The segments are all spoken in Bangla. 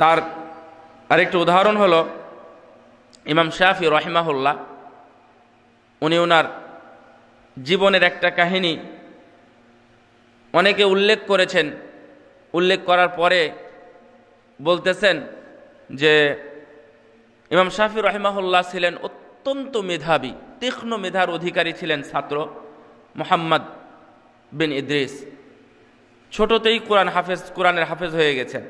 তার আরেকটি উদাহরণ হলো ইমাম শাহি রহিমাহুল্লাহ উনি ওনার জীবনের একটা কাহিনী অনেকে উল্লেখ করেছেন উল্লেখ করার পরে বলতেছেন যে ইমাম শাহি রহিমাহুল্লাহ ছিলেন অত্যন্ত মেধাবী তীক্ষ্ণ মেধার অধিকারী ছিলেন ছাত্র মোহাম্মদ বিন ইদ্রিস ছোটতেই কোরআন হাফেজ কোরআনের হাফেজ হয়ে গেছেন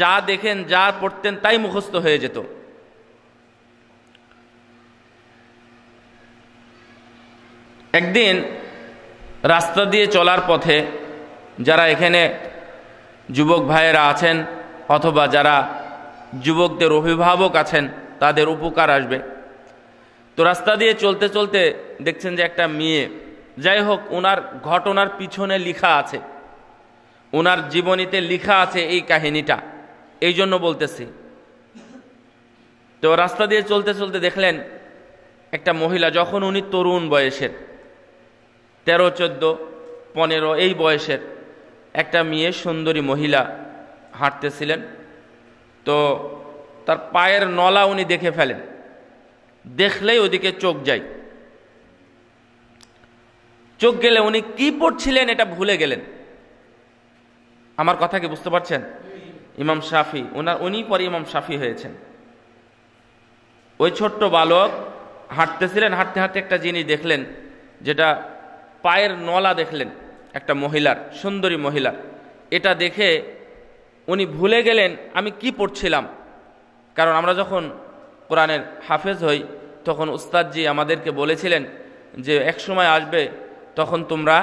যা দেখেন যা পড়তেন তাই মুখস্থ হয়ে যেত একদিন রাস্তা দিয়ে চলার পথে যারা এখানে যুবক ভাইয়েরা আছেন অথবা যারা যুবকদের অভিভাবক আছেন তাদের উপকার আসবে তো রাস্তা দিয়ে চলতে চলতে দেখছেন যে একটা মেয়ে যাই হোক ওনার ঘটনার পিছনে লিখা আছে ওনার জীবনীতে লিখা আছে এই কাহিনীটা এই জন্য বলতেছি তো রাস্তা দিয়ে চলতে চলতে দেখলেন একটা মহিলা যখন উনি তরুণ বয়সের তেরো চোদ্দ পনেরো এই বয়সের একটা মেয়ে সুন্দরী মহিলা হাঁটতেছিলেন তো তার পায়ের নলা উনি দেখে ফেলেন দেখলেই ওদিকে চোখ যায় চোখ গেলে উনি কি পড়ছিলেন এটা ভুলে গেলেন আমার কথা কি বুঝতে পারছেন ইমাম শাফি ওনার উনি পরে ইমাম শাফি হয়েছেন ওই ছোট্ট বালক হাঁটতেছিলেন হাঁটতে হাঁটতে একটা জিনিস দেখলেন যেটা পায়ের নলা দেখলেন একটা মহিলার সুন্দরী মহিলা এটা দেখে উনি ভুলে গেলেন আমি কি পড়ছিলাম কারণ আমরা যখন কোরআনের হাফেজ হই তখন উস্তাদজি আমাদেরকে বলেছিলেন যে এক সময় আসবে তখন তোমরা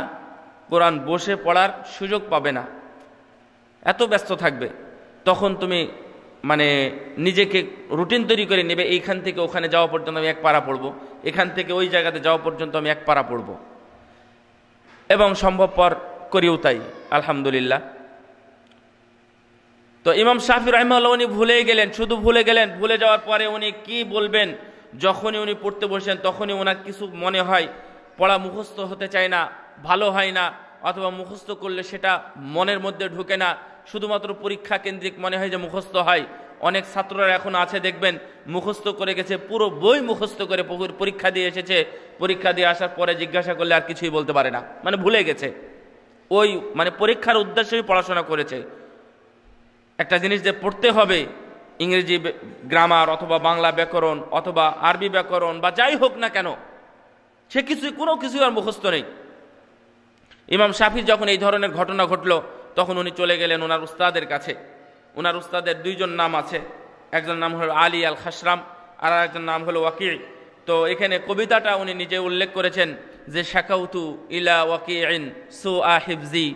কোরআন বসে পড়ার সুযোগ পাবে না এত ব্যস্ত থাকবে তখন তুমি মানে নিজেকে রুটিন তৈরি করে নেবে এইখান থেকে ওখানে যাওয়া পর্যন্ত আমি এক পাড়া পড়বো এখান থেকে ওই জায়গাতে যাওয়া পর্যন্ত আমি এক পাড়া পড়ব এবং সম্ভবপর করিও তাই আলহামদুলিল্লাহ তো ইমাম শাফি রহমাল উনি ভুলে গেলেন শুধু ভুলে গেলেন ভুলে যাওয়ার পরে উনি কি বলবেন যখনই উনি পড়তে বসেন তখনই ওনার কিছু মনে হয় পড়া মুখস্থ হতে চায় না ভালো হয় না অথবা মুখস্থ করলে সেটা মনের মধ্যে ঢুকে না শুধুমাত্র পরীক্ষা কেন্দ্রিক মনে হয় যে মুখস্থ হয় অনেক ছাত্ররা এখন আছে দেখবেন মুখস্থ করে গেছে পুরো বই মুখস্থ করে পরীক্ষা দিয়ে এসেছে পরীক্ষা দিয়ে আসার পরে জিজ্ঞাসা করলে আর কিছুই বলতে পারে না মানে ভুলে গেছে ওই মানে পরীক্ষার উদ্দেশ্যেই পড়াশোনা করেছে একটা জিনিস যে পড়তে হবে ইংরেজি গ্রামার অথবা বাংলা ব্যাকরণ অথবা আরবি ব্যাকরণ বা যাই হোক না কেন সে কিছুই কোনো কিছুই আর মুখস্থ নেই ইমাম শাফির যখন এই ধরনের ঘটনা ঘটলো তখন উনি চলে গেলেন ওনার উস্তাদের কাছে ওনার উস্তাদের দুইজন নাম আছে একজন নাম হলো আলী আল খাসরাম আর একজন নাম হলো ওয়াকিল তো এখানে কবিতাটা উনি নিজে উল্লেখ করেছেন যে শেখাউতু ইলা ওয়াকি আইন সু আহিবজি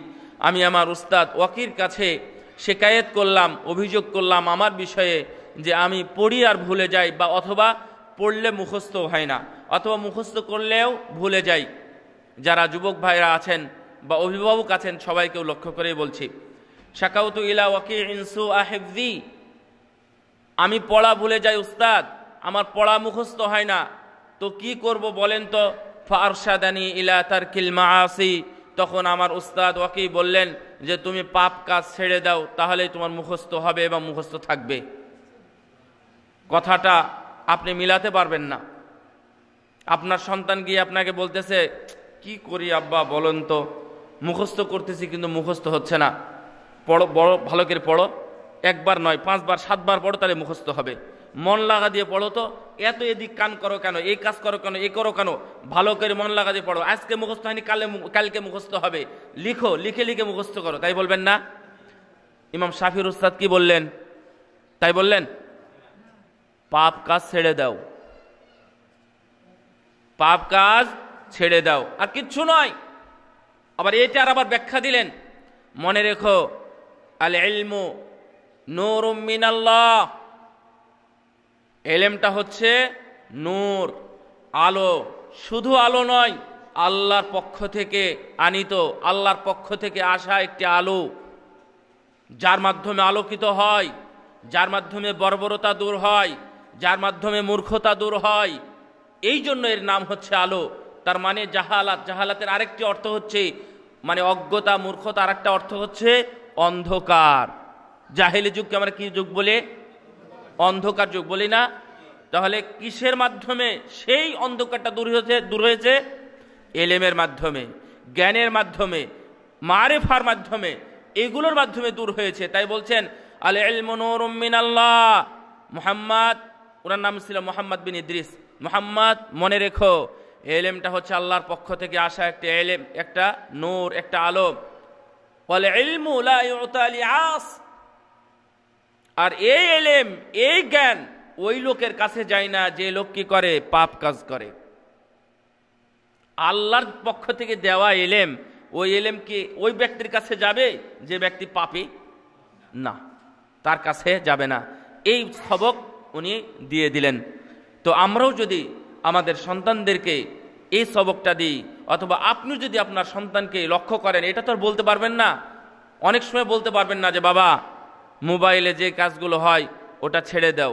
আমি আমার উস্তাদ ওয়াকির কাছে শেকায়েত করলাম অভিযোগ করলাম আমার বিষয়ে যে আমি পড়ি আর ভুলে যাই বা অথবা পড়লে মুখস্থ হয় না অথবা মুখস্থ করলেও ভুলে যাই যারা যুবক ভাইরা আছেন বা অভিভাবক আছেন সবাইকেও লক্ষ্য করেই বলছি শাকাউতু ইলা ওয়াকি ইনসু আহেবজি আমি পড়া ভুলে যাই উস্তাদ আমার পড়া মুখস্থ হয় না তো কি করব বলেন তো ফারসাদানি ইলা তার কিলমা আসি তখন আমার উস্তাদ ওয়াকি বললেন যে তুমি পাপ কাজ ছেড়ে দাও তাহলেই তোমার মুখস্থ হবে এবং মুখস্থ থাকবে কথাটা আপনি মিলাতে পারবেন না আপনার সন্তান গিয়ে আপনাকে বলতেছে কি করি আব্বা বলেন তো মুখস্থ করতেছি কিন্তু মুখস্থ হচ্ছে না পড়ো বড়ো ভালো করে পড়ো একবার নয় পাঁচবার সাতবার পড়ো তাহলে মুখস্থ হবে মন লাগা দিয়ে পড়ো তো এত এদিক কান করো কেন এই কাজ করো কেন এ করো কেন ভালো করে মন লাগা দিয়ে পড়ো আজকে মুখস্থ হয়নি কালে কালকে মুখস্থ হবে লিখো লিখে লিখে মুখস্থ করো তাই বলবেন না ইমাম শাফির উস্তাদ কি বললেন তাই বললেন পাপ কাজ ছেড়ে দাও পাপ কাজ ছেড়ে দাও আর কিচ্ছু নয় আবার এটার আবার ব্যাখ্যা দিলেন মনে রেখো আল এলমু নূর মিনাল্লাহ এলেমটা হচ্ছে নূর আলো শুধু আলো নয় আল্লাহর পক্ষ থেকে আনিত আল্লাহর পক্ষ থেকে আসা একটি আলো যার মাধ্যমে আলোকিত হয় যার মাধ্যমে বর্বরতা দূর হয় যার মাধ্যমে মূর্খতা দূর হয় এই জন্য এর নাম হচ্ছে আলো তার মানে জাহালাত জাহালাতের আরেকটি অর্থ হচ্ছে মানে অজ্ঞতা মূর্খতা আরেকটা অর্থ হচ্ছে অন্ধকার জাহেলি যুগকে আমরা কি যুগ বলে অন্ধকার যুগ বলি না তাহলে কিসের মাধ্যমে সেই অন্ধকারটা দূর হয়েছে দূর হয়েছে এলেমের মাধ্যমে জ্ঞানের মাধ্যমে মারেফার মাধ্যমে এগুলোর মাধ্যমে দূর হয়েছে তাই বলছেন আল এলমনোরমিন আল্লাহ মোহাম্মদ ওনার নাম ছিল মোহাম্মদ বিন ইদ্রিস মোহাম্মদ মনে রেখো এলেমটা হচ্ছে আল্লাহর পক্ষ থেকে আসা একটা এলেম একটা নূর একটা আলো বলে আর এই এলেম এই জ্ঞান ওই লোকের কাছে যায় না যে লোক কি করে পাপ কাজ করে আল্লাহর পক্ষ থেকে দেওয়া এলেম ওই এলেম কি ওই ব্যক্তির কাছে যাবে যে ব্যক্তি পাপি না তার কাছে যাবে না এই সবক উনি দিয়ে দিলেন তো আমরাও যদি আমাদের সন্তানদেরকে এই সবকটা দিই অথবা আপনি যদি আপনার সন্তানকে লক্ষ্য করেন এটা তো আর বলতে পারবেন না অনেক সময় বলতে পারবেন না যে বাবা মোবাইলে যে কাজগুলো হয় ওটা ছেড়ে দাও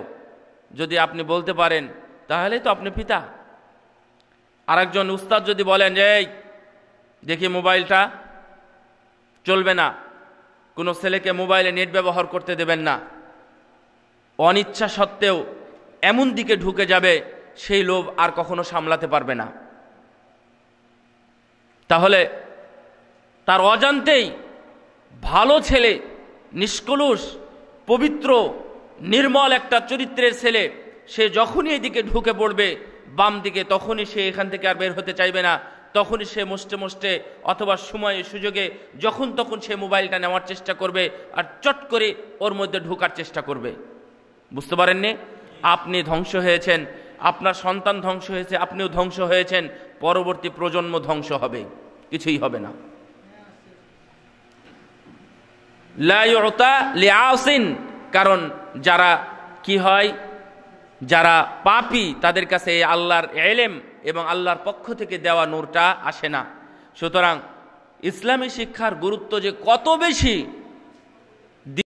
যদি আপনি বলতে পারেন তাহলেই তো আপনি পিতা আরেকজন উস্তাদ যদি বলেন যে এই দেখি মোবাইলটা চলবে না কোনো ছেলেকে মোবাইলে নেট ব্যবহার করতে দেবেন না অনিচ্ছা সত্ত্বেও এমন দিকে ঢুকে যাবে সেই লোভ আর কখনো সামলাতে পারবে না তাহলে তার অজান্তেই ভালো ছেলে নিষ্কলুষ পবিত্র নির্মল একটা চরিত্রের ছেলে সে যখনই এদিকে ঢুকে পড়বে বাম দিকে তখনই সে এখান থেকে আর বের হতে চাইবে না তখনই সে মোষ্টে মোষ্টে অথবা সময়ে সুযোগে যখন তখন সে মোবাইলটা নেওয়ার চেষ্টা করবে আর চট করে ওর মধ্যে ঢোকার চেষ্টা করবে বুঝতে পারেননি আপনি ধ্বংস হয়েছেন আপনার সন্তান ধ্বংস হয়েছে আপনিও ধ্বংস হয়েছেন পরবর্তী প্রজন্ম ধ্বংস হবে কিছুই হবে না কারণ যারা কি হয় যারা পাপি তাদের কাছে আল্লাহর এলেম এবং আল্লাহর পক্ষ থেকে দেওয়া নূরটা আসে না সুতরাং ইসলামী শিক্ষার গুরুত্ব যে কত বেশি